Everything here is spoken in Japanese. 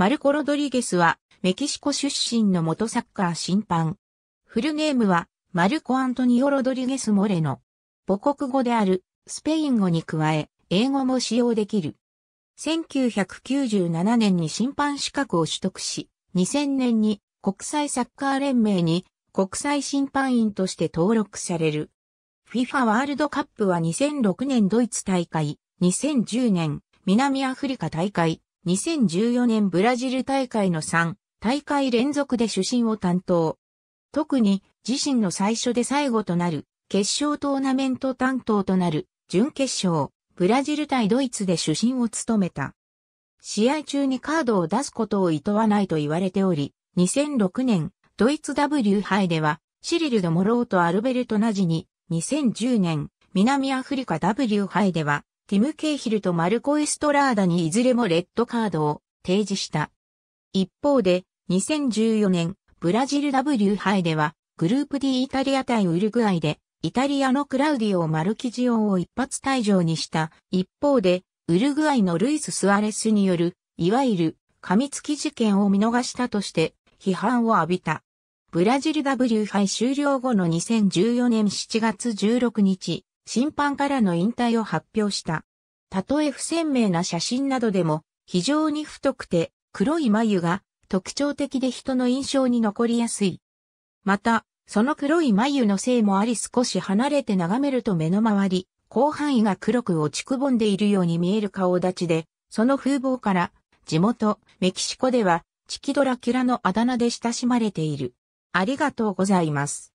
マルコ・ロドリゲスは、メキシコ出身の元サッカー審判。フルネームは、マルコ・アントニオ・ロドリゲス・モレノ。母国語である、スペイン語に加え、英語も使用できる。1997年に審判資格を取得し、2000年に国際サッカー連盟に国際審判員として登録される。FIFA ワールドカップは2006年ドイツ大会、2010年南アフリカ大会、2014年ブラジル大会の3大会連続で主審を担当。特に自身の最初で最後となる決勝トーナメント担当となる準決勝、ブラジル対ドイツで主審を務めた。試合中にカードを出すことを厭わないと言われており、2006年、ドイツ W 杯では、シリルド・モローとアルベルト・ナジに、2010年、南アフリカ W 杯では、ティム・ケイヒルとマルコ・エストラーダにいずれもレッドカードを提示した。一方で、2014年、ブラジル W 杯では、グループ D イタリア対ウルグアイで、イタリアのクラウディオ・マルキジオンを一発退場にした。一方で、ウルグアイのルイス・スアレスによる、いわゆる、噛みつき事件を見逃したとして、批判を浴びた。ブラジル W 杯終了後の2014年7月16日、審判からの引退を発表した。たとえ不鮮明な写真などでも、非常に太くて、黒い眉が特徴的で人の印象に残りやすい。また、その黒い眉のせいもあり少し離れて眺めると目の周り、広範囲が黒く落ちくぼんでいるように見える顔立ちで、その風貌から、地元、メキシコでは、チキドラキュラのあだ名で親しまれている。ありがとうございます。